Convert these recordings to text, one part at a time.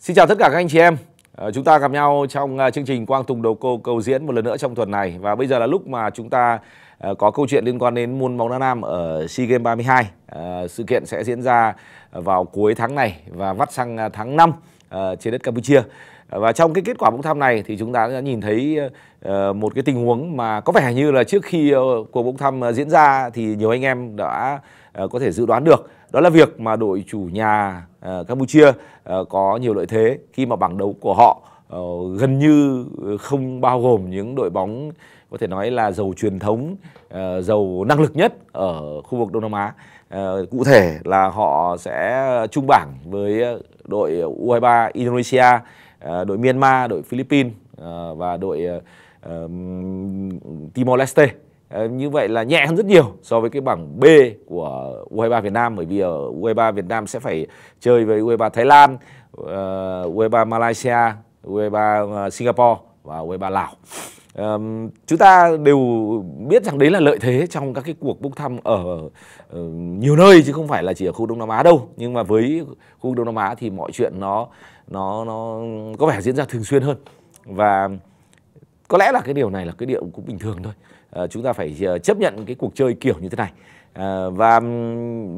Xin chào tất cả các anh chị em. Ờ, chúng ta gặp nhau trong à, chương trình Quang Tùng Đầu Cô cầu diễn một lần nữa trong tuần này và bây giờ là lúc mà chúng ta ờ, có câu chuyện liên quan đến môn bóng đá nam ở SEA Games 32. Ờ, sự kiện sẽ diễn ra vào cuối tháng này và vắt sang à, tháng 5 trên đất Campuchia. Và trong cái kết quả bóng thăm này thì chúng ta đã nhìn thấy một cái tình huống mà có vẻ như là trước khi cuộc bóng thăm diễn ra thì nhiều anh em đã có thể dự đoán được. Đó là việc mà đội chủ nhà Ờ, Campuchia ờ, có nhiều lợi thế khi mà bảng đấu của họ ờ, gần như không bao gồm những đội bóng có thể nói là giàu truyền thống, giàu năng lực nhất ở khu vực Đông Nam Á. Cụ thể là họ sẽ chung bảng với đội U23 Indonesia, đội Myanmar, đội Philippines và đội Timor Leste Ờ, như vậy là nhẹ hơn rất nhiều so với cái bảng B của U23 Việt Nam bởi vì ở U23 Việt Nam sẽ phải chơi với U23 Thái Lan, ờ, U23 Malaysia, U23 ờ, Singapore và U23 Lào. chúng ta đều biết rằng đấy là lợi thế trong các cái cuộc bốc thăm ở nhiều nơi chứ không phải là chỉ ở khu Đông Nam Á đâu nhưng mà với khu Đông Nam Á thì mọi chuyện nó nó nó có vẻ diễn ra thường xuyên hơn và có lẽ là cái điều này là cái điều cũng bình thường thôi à, chúng ta phải ờ, chấp nhận cái cuộc chơi kiểu như thế này à, và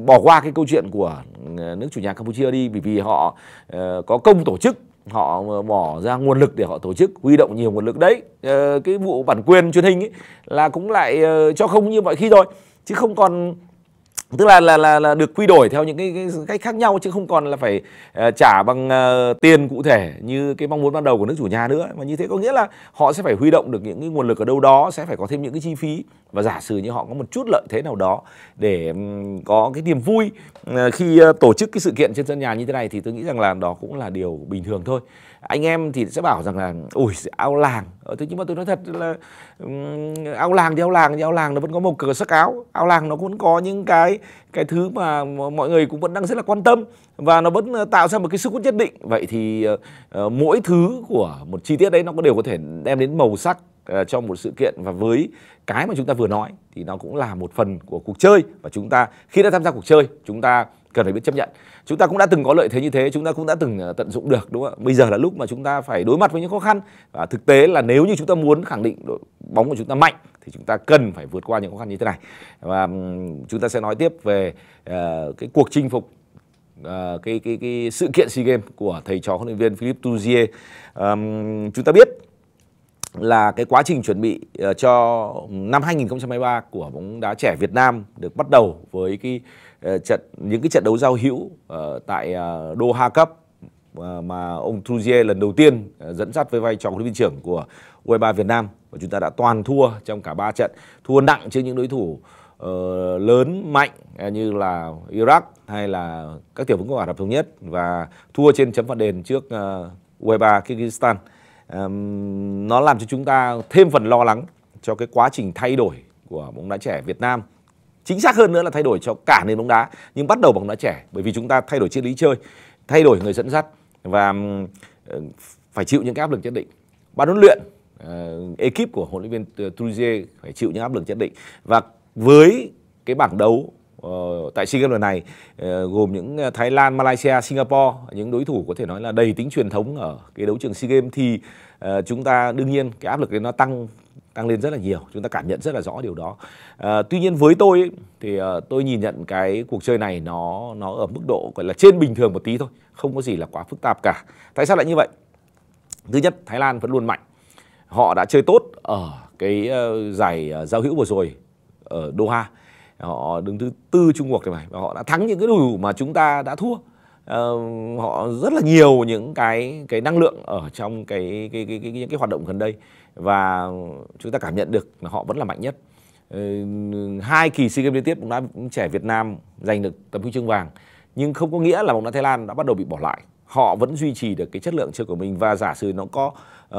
bỏ qua cái câu chuyện của nước chủ nhà Campuchia đi bởi vì họ uh, có công tổ chức họ bỏ ra nguồn lực để họ tổ chức huy động nhiều nguồn lực đấy uh, cái vụ bản quyền truyền hình ấy là cũng lại cho không như mọi khi rồi chứ không còn tức là là là, là được quy đổi theo những cái, cái cách khác nhau chứ không còn là phải uh, trả bằng uh, tiền cụ thể như cái mong muốn ban đầu của nước chủ nhà nữa mà như thế có nghĩa là họ sẽ phải huy động được những cái nguồn lực ở đâu đó sẽ phải có thêm những cái chi phí và giả sử như họ có một chút lợi thế nào đó để um, có cái niềm vui uh, khi uh, tổ chức cái sự kiện trên sân nhà như thế này thì tôi nghĩ rằng là đó cũng là điều bình thường thôi anh em thì sẽ bảo rằng là ủi áo làng ờ, thế nhưng mà tôi nói thật là áo làng thì áo làng thì áo làng nó vẫn có một cờ sắc áo áo làng nó vẫn có những cái cái thứ mà mọi người cũng vẫn đang rất là quan tâm và nó vẫn ờ, tạo ra một cái sức hút nhất định vậy thì uh, mỗi thứ của một chi tiết đấy nó có đều có thể đem đến màu sắc uh, cho một sự kiện và với cái mà chúng ta vừa nói thì nó cũng là một phần của cuộc chơi và chúng ta khi đã tham gia cuộc chơi chúng ta cần phải biết chấp nhận chúng ta cũng đã từng có lợi thế như thế chúng ta cũng đã từng ờ, tận dụng được đúng không ạ bây giờ là lúc mà chúng ta phải đối mặt với những khó khăn và thực tế là nếu như chúng ta muốn khẳng định đội bóng của chúng ta mạnh thì chúng ta cần phải vượt qua những khó khăn như thế này và chúng ta sẽ nói tiếp về uh, cái cuộc chinh phục uh, cái, cái cái sự kiện sea games của thầy trò huấn luyện viên Philippe Jouzier um, chúng ta biết là cái quá trình chuẩn bị uh, cho năm 2023 của bóng đá trẻ Việt Nam được bắt đầu với cái Ờ, trận những cái trận đấu giao hữu ờ, tại ờ, Doha Cup mà ông Trujier lần đầu tiên dẫn dắt với vai trò huấn luyện viên trưởng của U23 e Việt Nam và chúng ta đã toàn thua trong cả ba trận, thua nặng trước những đối thủ uh, lớn mạnh như là Iraq hay là các tiểu vương quốc Ả Rập thống nhất và thua trên chấm phạt đền trước uh, U23 e Kyrgyzstan. Um, nó làm cho chúng ta thêm phần lo lắng cho cái quá trình thay đổi của bóng đá trẻ Việt Nam chính xác hơn nữa là thay đổi cho cả nền bóng đá nhưng bắt đầu bóng đá trẻ bởi vì chúng ta thay đổi triết lý chơi thay đổi người dẫn dắt và ờ, phải chịu những cái áp lực nhất định ban huấn luyện uh, ekip của huấn luyện viên Trujillo phải chịu những áp lực nhất định và với cái bảng đấu uh, tại SEA Games lần này uh, gồm những Thái Lan, Malaysia, Singapore những đối thủ có thể nói là đầy tính truyền thống ở cái đấu trường SEA Games thì uh, chúng ta đương nhiên cái áp lực đấy nó tăng tăng lên rất là nhiều chúng ta cảm nhận rất là rõ điều đó à, tuy nhiên với tôi ấy, thì à, tôi nhìn nhận cái cuộc chơi này nó nó ở mức độ gọi là trên bình thường một tí thôi không có gì là quá phức tạp cả tại sao lại như vậy thứ nhất thái lan vẫn luôn mạnh họ đã chơi tốt ở cái uh, giải uh, giao hữu vừa rồi ở doha họ đứng thứ tư trung quốc này và họ đã thắng những cái đối mà chúng ta đã thua uh, họ rất là nhiều những cái cái năng lượng ở trong cái cái cái cái, cái, cái hoạt động gần đây và chúng ta cảm nhận được là họ vẫn là mạnh nhất ờ, hai kỳ SEA Games liên tiếp bóng đá trẻ Việt Nam giành được tấm huy chương vàng nhưng không có nghĩa là bóng đá Thái Lan đã bắt đầu bị bỏ lại họ vẫn duy trì được cái chất lượng chơi của mình và giả sử nó có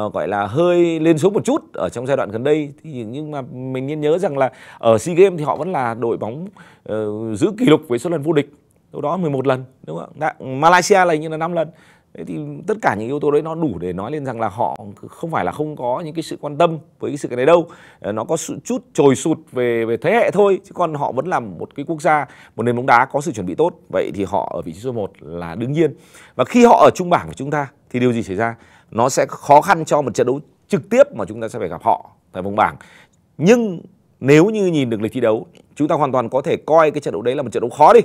uh, gọi là hơi lên xuống một chút ở trong giai đoạn gần đây thì nhưng mà mình nên nhớ rằng là ở SEA Games thì họ vẫn là đội bóng uh, giữ kỷ lục với số lần vô địch đâu đó 11 lần đúng không? Đã, Malaysia là như là 5 lần Thế thì tất cả những yếu tố đấy nó đủ để nói lên rằng là họ không phải là không có những cái sự quan tâm với cái sự cái này đâu. Ờ, nó có sự chút trồi sụt về về thế hệ thôi chứ còn họ vẫn là một cái quốc gia một nền bóng đá có sự chuẩn bị tốt. Vậy thì họ ở vị trí số 1 là đương nhiên. Và khi họ ở trung bảng của chúng ta thì điều gì xảy ra? Nó sẽ khó khăn cho một trận đấu trực tiếp mà chúng ta sẽ phải gặp họ tại vòng bảng. Nhưng nếu như nhìn được lịch thi đấu, chúng ta hoàn toàn có thể coi cái trận đấu đấy là một trận đấu khó đi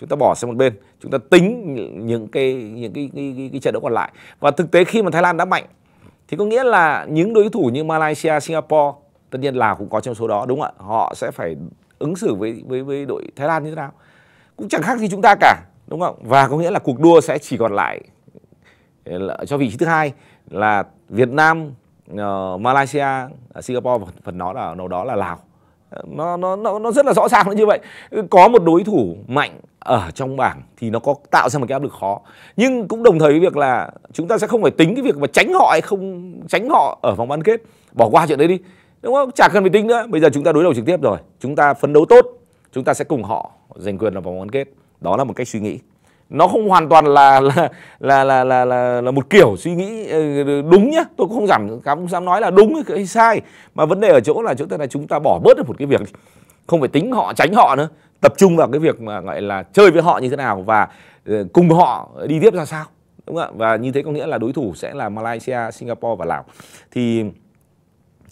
chúng ta bỏ sang một bên chúng ta tính những cái những cái cái, cái, cái trận đấu còn lại và thực tế khi mà Thái Lan đã mạnh thì có nghĩa là những đối thủ như Malaysia, Singapore tất nhiên Lào cũng có trong số đó đúng không ạ họ sẽ phải ứng xử với với với đội Thái Lan như thế nào cũng chẳng khác gì chúng ta cả đúng không và có nghĩa là cuộc đua sẽ chỉ còn lại ờ, cho vị trí thứ hai là Việt Nam, ờ, Malaysia, ờ, Singapore và phần đó là đâu đó là Lào nó nó nó nó rất là rõ ràng như vậy có một đối thủ mạnh ở trong bảng thì nó có tạo ra một cái áp lực khó nhưng cũng đồng thời với việc là chúng ta sẽ không phải tính cái việc mà tránh họ hay không tránh họ ở vòng bán kết bỏ qua chuyện đấy đi đúng không chả cần phải tính nữa bây giờ chúng ta đối đầu trực tiếp rồi chúng ta phấn đấu tốt chúng ta sẽ cùng họ giành quyền ở vòng bán kết đó là một cách suy nghĩ nó không hoàn toàn là là là là là, là, là một kiểu suy nghĩ ờ, đúng nhá tôi cũng không dám không dám nói là đúng hay sai mà vấn đề ở chỗ là chỗ ta là chúng ta bỏ bớt được một cái việc không phải tính họ tránh họ nữa tập trung vào cái việc mà gọi là chơi với họ như thế nào và ờ, cùng họ đi tiếp ra sao đúng không ạ và như thế có nghĩa là đối thủ sẽ là Malaysia, Singapore và Lào thì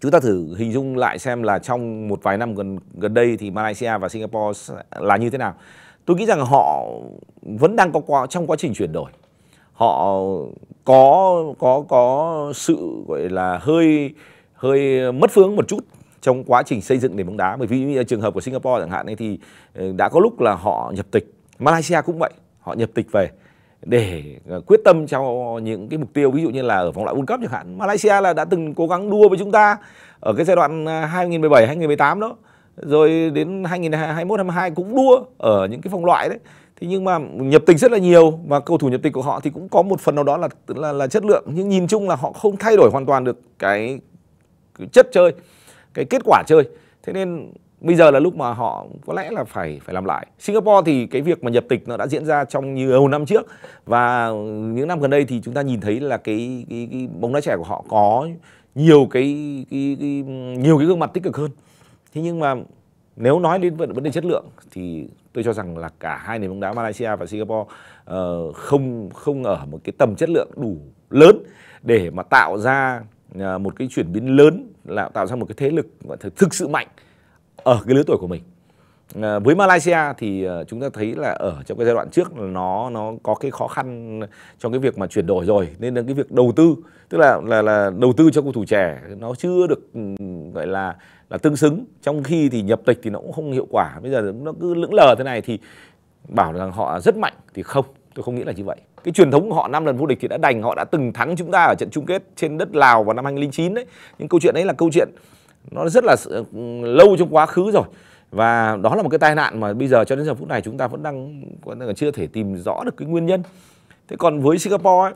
chúng ta thử hình dung lại xem là trong một vài năm gần gần đây thì Malaysia và Singapore là như thế nào tôi nghĩ rằng họ vẫn đang có quá trong quá trình chuyển đổi họ có có có sự gọi là hơi hơi mất phương một chút trong quá trình xây dựng nền bóng đá bởi vì như trường hợp của Singapore chẳng hạn ấy thì ờ, đã có lúc là họ nhập tịch Malaysia cũng vậy họ nhập tịch về để ờ, quyết tâm cho những cái mục tiêu ví dụ như là ở vòng loại World Cup chẳng hạn Malaysia là đã từng cố gắng đua với chúng ta ở cái giai đoạn 2017 ờ, 2018 đó rồi đến 2021 22 cũng đua ở những cái vòng loại đấy thế nhưng mà nhập tịch rất là nhiều và cầu thủ nhập tịch của họ thì cũng có một phần nào đó là là, là chất lượng nhưng nhìn chung là họ không thay đổi hoàn toàn được cái, cái chất chơi cái kết quả chơi thế nên bây giờ là lúc mà họ có lẽ là phải phải làm lại Singapore thì cái việc mà nhập tịch nó đã diễn ra trong nhiều năm trước và những năm gần đây thì chúng ta nhìn thấy là cái cái, cái bóng đá trẻ của họ có nhiều cái, cái, cái nhiều cái gương mặt tích cực hơn thế nhưng mà nếu nói đến vấn đề chất lượng thì tôi cho rằng là cả hai nền bóng đá Malaysia và Singapore uh, không không ở một cái tầm chất lượng đủ lớn để mà tạo ra À, một cái chuyển biến lớn là tạo ra một cái thế lực thực sự mạnh ở cái lứa tuổi của mình à, với Malaysia thì à, chúng ta thấy là ở trong cái giai đoạn trước nó nó có cái khó khăn trong cái việc mà chuyển đổi rồi nên là cái việc đầu tư tức là là là đầu tư cho cầu thủ trẻ nó chưa được ừ, gọi là là tương xứng trong khi thì nhập tịch thì nó cũng không hiệu quả bây giờ nó cứ lững lờ thế này thì bảo rằng họ rất mạnh thì không tôi không nghĩ là như vậy cái truyền thống của họ năm lần vô địch thì đã đành họ đã từng thắng chúng ta ở trận chung kết trên đất Lào vào năm 2009 đấy những câu chuyện đấy là câu chuyện nó rất là ừ, lâu trong quá khứ rồi và đó là một cái tai nạn mà bây giờ cho đến giờ phút này chúng ta vẫn đang vẫn chưa thể tìm rõ được cái nguyên nhân thế còn với Singapore ấy,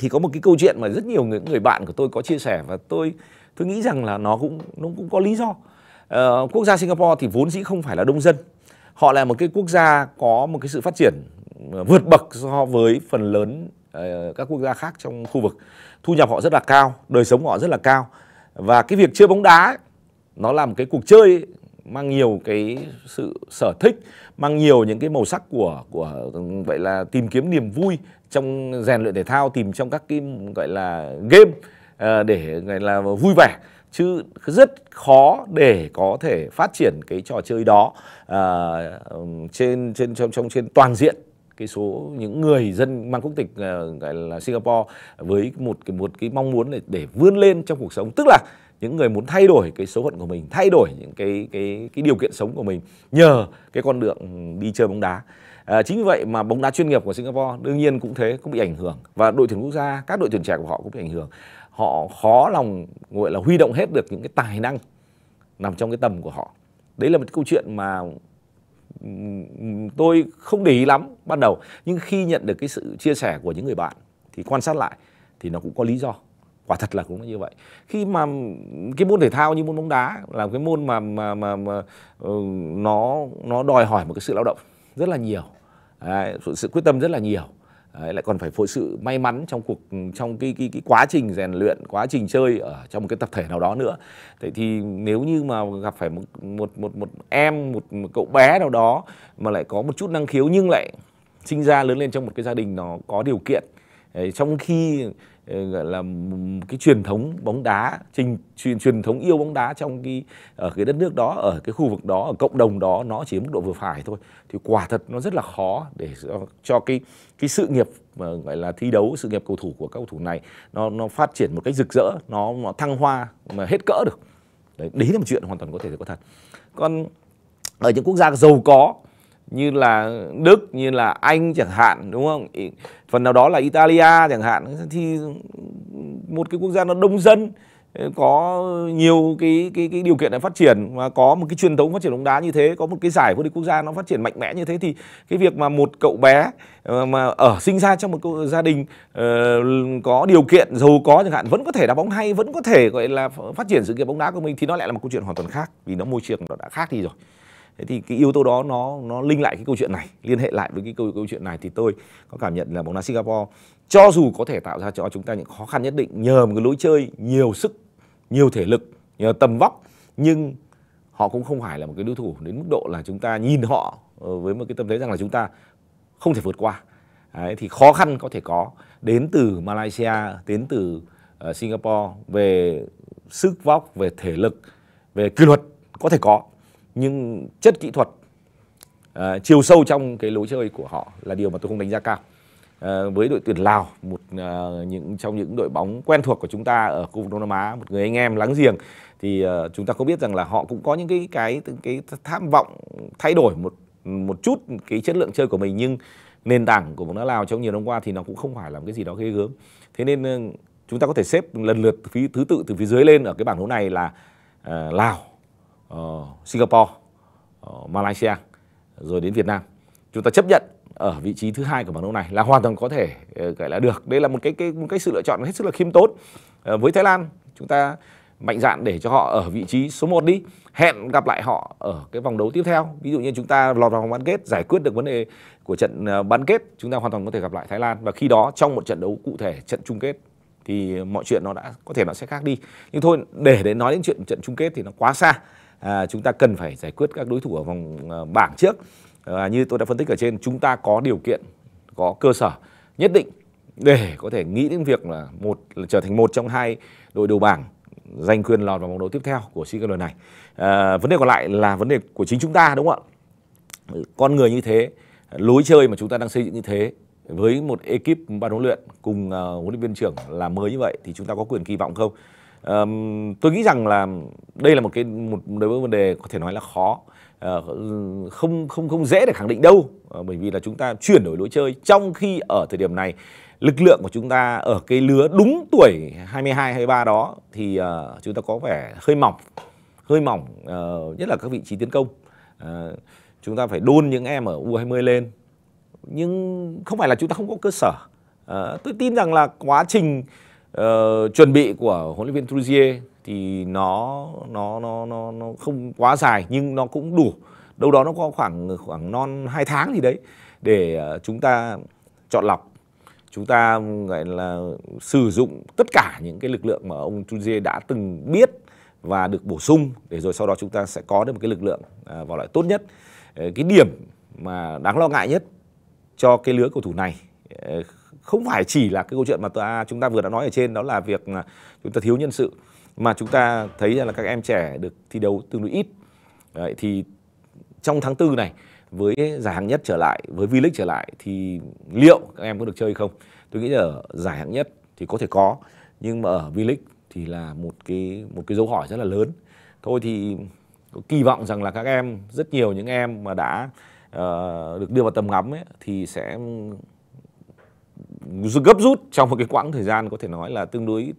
thì có một cái câu chuyện mà rất nhiều người, người bạn của tôi có chia sẻ và tôi tôi nghĩ rằng là nó cũng nó cũng có lý do ờ, quốc gia Singapore thì vốn dĩ không phải là đông dân họ là một cái quốc gia có một cái sự phát triển vượt bậc so với phần lớn ờ, các quốc gia khác trong khu vực thu nhập họ rất là cao đời sống họ rất là cao và cái việc chơi bóng đá ấy, nó là một cái cuộc chơi ấy, mang nhiều cái sự sở thích mang nhiều những cái màu sắc của của vậy là tìm kiếm niềm vui trong rèn luyện thể thao tìm trong các cái gọi là game ờ, để gọi là vui vẻ chứ rất khó để có thể phát triển cái trò chơi đó uh, trên trên trong trong trên toàn diện cái số những người dân mang quốc tịch à, gọi là Singapore với một cái một cái mong muốn để, để vươn lên trong cuộc sống tức là những người muốn thay đổi cái số phận của mình thay đổi những cái cái cái điều kiện sống của mình nhờ cái con đường đi chơi bóng đá à, chính vì vậy mà bóng đá chuyên nghiệp của Singapore đương nhiên cũng thế cũng bị ảnh hưởng và đội tuyển quốc gia các đội tuyển trẻ của họ cũng bị ảnh hưởng họ khó lòng gọi là huy động hết được những cái tài năng nằm trong cái tầm của họ đấy là một câu chuyện mà tôi không để ý lắm ban đầu nhưng khi nhận được cái sự chia sẻ của những người bạn thì quan sát lại thì nó cũng có lý do quả thật là cũng như vậy khi mà cái môn thể thao như môn bóng đá là cái môn mà mà mà, mà ừ, nó nó đòi hỏi một cái sự lao động rất là nhiều sự quyết tâm rất là nhiều Đấy, lại còn phải phụ sự may mắn trong cuộc trong cái cái, cái quá trình rèn luyện quá trình chơi ở trong một cái tập thể nào đó nữa vậy thì nếu như mà gặp phải một một một, một em một, một cậu bé nào đó mà lại có một chút năng khiếu nhưng lại sinh ra lớn lên trong một cái gia đình nó có điều kiện Đấy, trong khi Ờ, gọi là cái truyền thống bóng đá trình truyền truyền thống yêu bóng đá trong cái ở cái đất nước đó ở cái khu vực đó ở cộng đồng đó nó chỉ mức độ vừa phải thôi thì quả thật nó rất là khó để cho, cho cái cái sự nghiệp mà gọi là thi đấu sự nghiệp cầu thủ của các cầu thủ này nó nó phát triển một cách rực rỡ nó, nó thăng hoa mà hết cỡ được đấy, đấy là một chuyện hoàn toàn có thể có thật còn ở những quốc gia giàu có như là Đức như là Anh chẳng hạn đúng không phần nào đó là Italia chẳng hạn thì một cái quốc gia nó đông dân ờ, có nhiều cái cái cái điều kiện để phát triển và có một cái truyền thống phát triển bóng đá như thế có một cái giải vô địch quốc gia nó phát triển mạnh mẽ như thế thì cái việc mà một cậu bé ờ, mà ở sinh ra trong một gia đình uh, có điều kiện giàu có chẳng hạn vẫn có thể đá bóng hay vẫn có thể gọi là phát triển sự nghiệp bóng đá của mình thì nó lại là một câu chuyện hoàn toàn khác vì nó môi trường nó đã khác đi rồi thế thì cái yếu tố đó nó nó linh lại cái câu chuyện này liên hệ lại với cái câu câu chuyện này thì tôi có cảm nhận là bóng đá Singapore cho dù có thể tạo ra cho chúng ta những khó khăn nhất định nhờ một cái lối chơi nhiều sức nhiều thể lực nhờ tầm vóc nhưng họ cũng không phải là một cái đối thủ đến mức độ là chúng ta nhìn họ ờ, với một cái tâm thế rằng là chúng ta không thể vượt qua Đấy, thì khó khăn có thể có đến từ Malaysia đến từ uh, Singapore về sức vóc về thể lực về kỷ luật có thể có nhưng chất kỹ thuật à, chiều sâu trong cái lối chơi của họ là điều mà tôi không đánh giá cao à, với đội tuyển Lào một à, những trong những đội bóng quen thuộc của chúng ta ở khu vực Đông Nam Á một người anh em láng giềng thì à, chúng ta có biết rằng là họ cũng có những cái cái cái tham vọng thay đổi một một chút cái chất lượng chơi của mình nhưng nền tảng của bóng đá Lào trong nhiều năm qua thì nó cũng không phải là một cái gì đó ghê gớm thế nên chúng ta có thể xếp lần lượt thứ tự từ phía dưới lên ở cái bảng đấu này là uh, Lào uh, Singapore, uh, Malaysia rồi đến Việt Nam chúng ta chấp nhận ở vị trí thứ hai của bảng đấu này là hoàn toàn có thể uh, gọi là được đây là một cái cái một cái sự lựa chọn hết sức là khiêm tốn uh, với Thái Lan chúng ta mạnh dạn để cho họ ở vị trí số 1 đi hẹn gặp lại họ ở cái vòng đấu tiếp theo ví dụ như chúng ta lọt vào vòng bán kết giải quyết được vấn đề của trận bán kết chúng ta hoàn toàn có thể gặp lại Thái Lan và khi đó trong một trận đấu cụ thể trận chung kết thì mọi chuyện nó đã có thể nó sẽ khác đi nhưng thôi để để nói đến chuyện trận chung kết thì nó quá xa À, chúng ta cần phải giải quyết các đối thủ ở vòng à, bảng trước à, như tôi đã phân tích ở trên chúng ta có điều kiện có cơ sở nhất định để có thể nghĩ đến việc là một là trở thành một trong hai đội đầu bảng giành quyền lọt vào vòng đấu tiếp theo của SEA Games lần này. À, vấn đề còn lại là vấn đề của chính chúng ta đúng không ạ? Con người như thế, lối chơi mà chúng ta đang xây dựng như thế với một ekip ban huấn luyện cùng uh, huấn luyện viên trưởng là mới như vậy thì chúng ta có quyền kỳ vọng không? à, tôi nghĩ rằng là đây là một cái một đối với vấn đề có thể nói là khó à, không không không dễ để khẳng định đâu à, bởi vì là chúng ta chuyển đổi lối chơi trong khi ở thời điểm này lực lượng của chúng ta ở cái lứa đúng tuổi 22 23 đó thì uh, chúng ta có vẻ hơi mỏng hơi mỏng uh, nhất là các vị trí tiến công uh, chúng ta phải đôn những em ở U20 lên nhưng không phải là chúng ta không có cơ sở uh, tôi tin rằng là quá trình Ờ, chuẩn bị của huấn luyện viên Trujillo thì nó nó nó nó nó không quá dài nhưng nó cũng đủ đâu đó nó có khoảng khoảng non 2 tháng gì đấy để ờ, chúng ta chọn lọc chúng ta gọi là sử dụng tất cả những cái lực lượng mà ông Trujillo đã từng biết và được bổ sung để rồi sau đó chúng ta sẽ có được một cái lực lượng à, vào loại tốt nhất ờ, cái điểm mà đáng lo ngại nhất cho cái lứa cầu thủ này không phải chỉ là cái câu chuyện mà ta, chúng ta vừa đã nói ở trên đó là việc à, chúng ta thiếu nhân sự mà chúng ta thấy là các em trẻ được thi đấu tương đối ít Đấy, thì trong tháng tư này với giải hạng nhất trở lại với V-League trở lại thì liệu các em có được chơi không tôi nghĩ là ở giải hạng nhất thì có thể có nhưng mà ở V-League thì là một cái một cái dấu hỏi rất là lớn thôi thì kỳ vọng rằng là các em rất nhiều những em mà đã uh, được đưa vào tầm ngắm ấy, thì sẽ gấp rút trong một cái quãng thời gian có thể nói là tương đối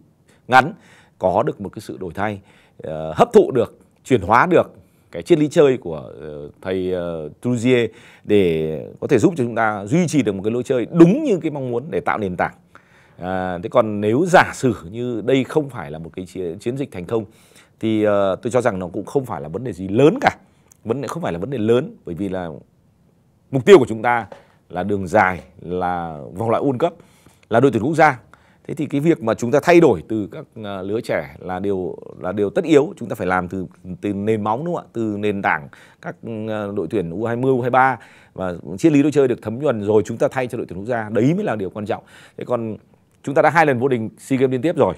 ngắn có được một cái sự đổi thay ờ, hấp thụ được chuyển hóa được cái triết lý chơi của ờ, thầy uh, để có thể giúp cho chúng ta duy trì được một cái lối chơi đúng như cái mong muốn để tạo nền tảng à, thế còn nếu giả sử như đây không phải là một cái chiến, dịch thành công thì tôi cho rằng nó cũng không phải là vấn đề gì lớn cả vấn đề không phải là vấn đề lớn bởi vì là mục tiêu của chúng ta là đường dài là vòng loại World Cup là đội tuyển quốc gia thế thì cái việc mà chúng ta thay đổi từ các à, lứa trẻ là điều là điều tất yếu chúng ta phải làm từ từ nền móng đúng không ạ từ nền tảng các à, đội tuyển U20 U23 và triết lý đội chơi được thấm nhuần rồi chúng ta thay cho đội tuyển quốc gia đấy mới là điều quan trọng thế còn chúng ta đã hai lần vô địch SEA Games liên tiếp rồi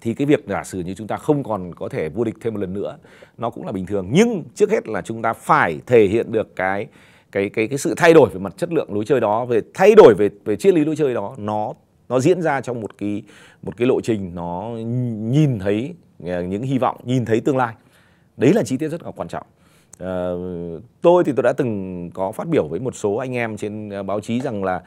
thì cái việc giả sử như chúng ta không còn có thể vô địch thêm một lần nữa nó cũng là bình thường nhưng trước hết là chúng ta phải thể hiện được cái cái cái cái sự thay đổi về mặt chất lượng lối chơi đó về thay đổi về về triết lý lối chơi đó nó nó diễn ra trong một cái một cái lộ trình nó nhìn thấy ờ, những hy vọng nhìn thấy tương lai đấy là chi tiết rất là quan trọng à, tôi thì tôi đã từng có phát biểu với một số anh em trên ờ, báo chí rằng là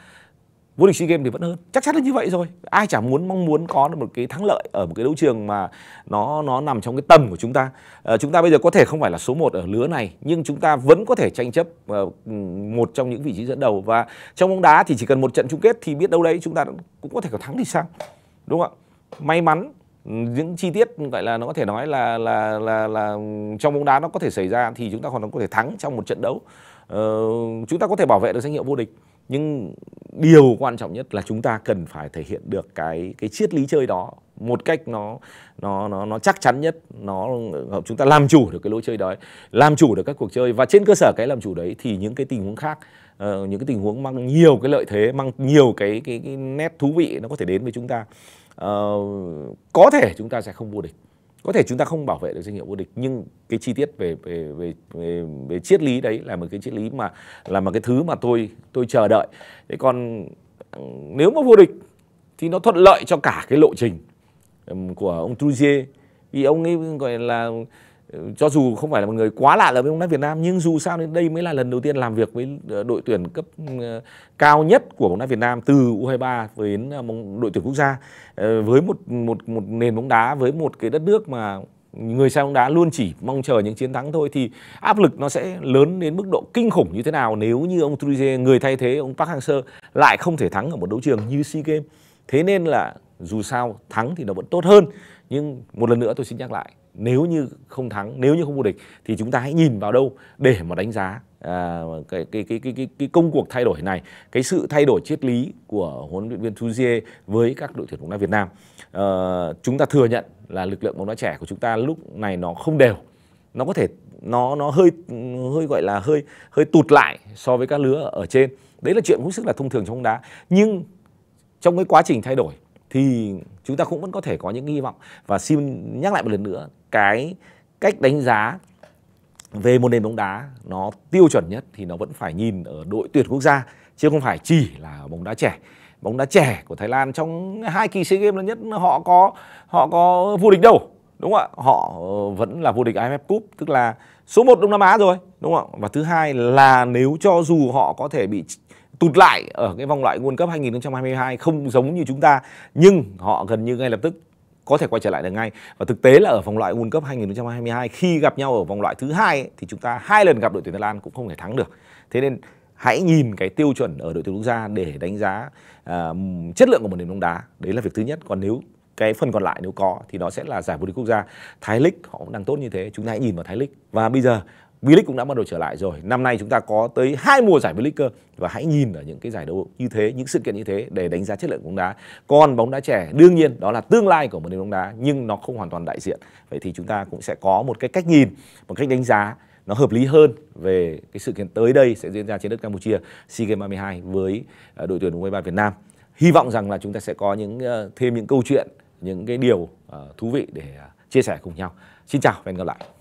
vô địch SEA Games thì vẫn hơn. Chắc chắn là như vậy rồi. Ai chả muốn mong muốn có được một cái thắng lợi ở một cái đấu trường mà nó nó nằm trong cái tầm của chúng ta. À, chúng ta bây giờ có thể không phải là số 1 ở lứa này nhưng chúng ta vẫn có thể tranh chấp uh, một trong những vị trí dẫn đầu và trong bóng đá thì chỉ cần một trận chung kết thì biết đâu đấy chúng ta cũng có thể có thắng thì sao. Đúng không ạ? May mắn những chi tiết gọi là nó có thể nói là là là là trong bóng đá nó có thể xảy ra thì chúng ta còn có thể thắng trong một trận đấu. Uh, chúng ta có thể bảo vệ được danh hiệu vô địch nhưng điều quan trọng nhất là chúng ta cần phải thể hiện được cái cái triết lý chơi đó một cách nó nó nó nó chắc chắn nhất nó chúng ta làm chủ được cái lối chơi đó làm chủ được các cuộc chơi và trên cơ sở cái làm chủ đấy thì những cái tình huống khác uh, những cái tình huống mang nhiều cái lợi thế mang nhiều cái cái, cái nét thú vị nó có thể đến với chúng ta uh, có thể chúng ta sẽ không vô địch có thể chúng ta không bảo vệ được danh hiệu vô địch nhưng cái chi tiết về về về về, về triết lý đấy là một cái triết lý mà là một cái thứ mà tôi tôi chờ đợi thế còn ừ, nếu mà vô địch thì nó thuận lợi cho cả cái lộ trình ừ, của ông Truzier vì ông ấy gọi là cho dù không phải là một người quá lạ lẫm với bóng đá Việt Nam nhưng dù sao đến đây mới là lần đầu tiên làm việc với ờ, đội tuyển cấp ờ, cao nhất của bóng đá Việt Nam từ U23 đến ờ, đội tuyển quốc gia với một một một nền bóng đá với một cái đất nước mà người xem bóng đá luôn chỉ mong chờ những chiến thắng thôi thì áp lực nó sẽ lớn đến mức độ kinh khủng như thế nào nếu như ông Truje người thay thế ông Park Hang-seo lại không thể thắng ở một đấu trường như SEA Games. Thế nên là dù sao thắng thì nó vẫn tốt hơn nhưng một lần nữa tôi xin nhắc lại nếu như không thắng nếu như không vô địch thì chúng ta hãy nhìn vào đâu để mà đánh giá à, cái, cái cái cái cái cái công cuộc thay đổi này cái sự thay đổi triết lý của huấn luyện viên Thuzier với các đội tuyển bóng đá Việt Nam à, chúng ta thừa nhận là lực lượng bóng đá trẻ của chúng ta lúc này nó không đều nó có thể nó nó hơi hơi gọi là hơi hơi tụt lại so với các lứa ở trên đấy là chuyện cũng sức là thông thường trong bóng đá nhưng trong cái quá trình thay đổi thì chúng ta cũng vẫn có thể có những hy vọng và xin nhắc lại một lần nữa cái cách đánh giá về một nền bóng đá nó tiêu chuẩn nhất thì nó vẫn phải nhìn ở đội tuyển quốc gia chứ không phải chỉ là bóng đá trẻ bóng đá trẻ của Thái Lan trong hai kỳ SEA Games lớn nhất họ có họ có vô địch đâu đúng không ạ họ ờ, vẫn là vô địch AFF Cup tức là số 1 Đông Nam Á rồi đúng không ạ và thứ hai là nếu cho dù họ có thể bị tụt lại ở cái vòng loại World Cup 2022 không giống như chúng ta nhưng họ gần như ngay lập tức có thể quay trở lại được ngay và thực tế là ở vòng loại World Cup 2022 khi gặp nhau ở vòng loại thứ hai thì chúng ta hai lần gặp đội tuyển Thái Lan cũng không thể thắng được thế nên hãy nhìn cái tiêu chuẩn ở đội tuyển quốc gia để đánh giá uh, chất lượng của một nền bóng đá đấy là việc thứ nhất còn nếu cái phần còn lại nếu có thì đó sẽ là giải vô địch quốc gia Thái lịch họ cũng đang tốt như thế chúng ta hãy nhìn vào Thái lịch và bây giờ V-League cũng đã bắt đầu trở lại rồi. Năm nay chúng ta có tới hai mùa giải V-League cơ và hãy nhìn ở những cái giải đấu như thế, những sự kiện như thế để đánh giá chất lượng bóng đá. Còn bóng đá trẻ đương nhiên đó là tương lai của một nền bóng đá nhưng nó không hoàn toàn đại diện. Vậy thì chúng ta cũng sẽ có một cái cách nhìn, một cách đánh giá nó hợp lý hơn về cái sự kiện tới đây sẽ diễn ra trên đất Campuchia SEA Games 32 với à, đội tuyển U23 Việt Nam. Hy vọng rằng là chúng ta sẽ có những ờ, thêm những câu chuyện, những cái điều ờ, thú vị để à, chia sẻ cùng nhau. Xin chào và hẹn gặp lại.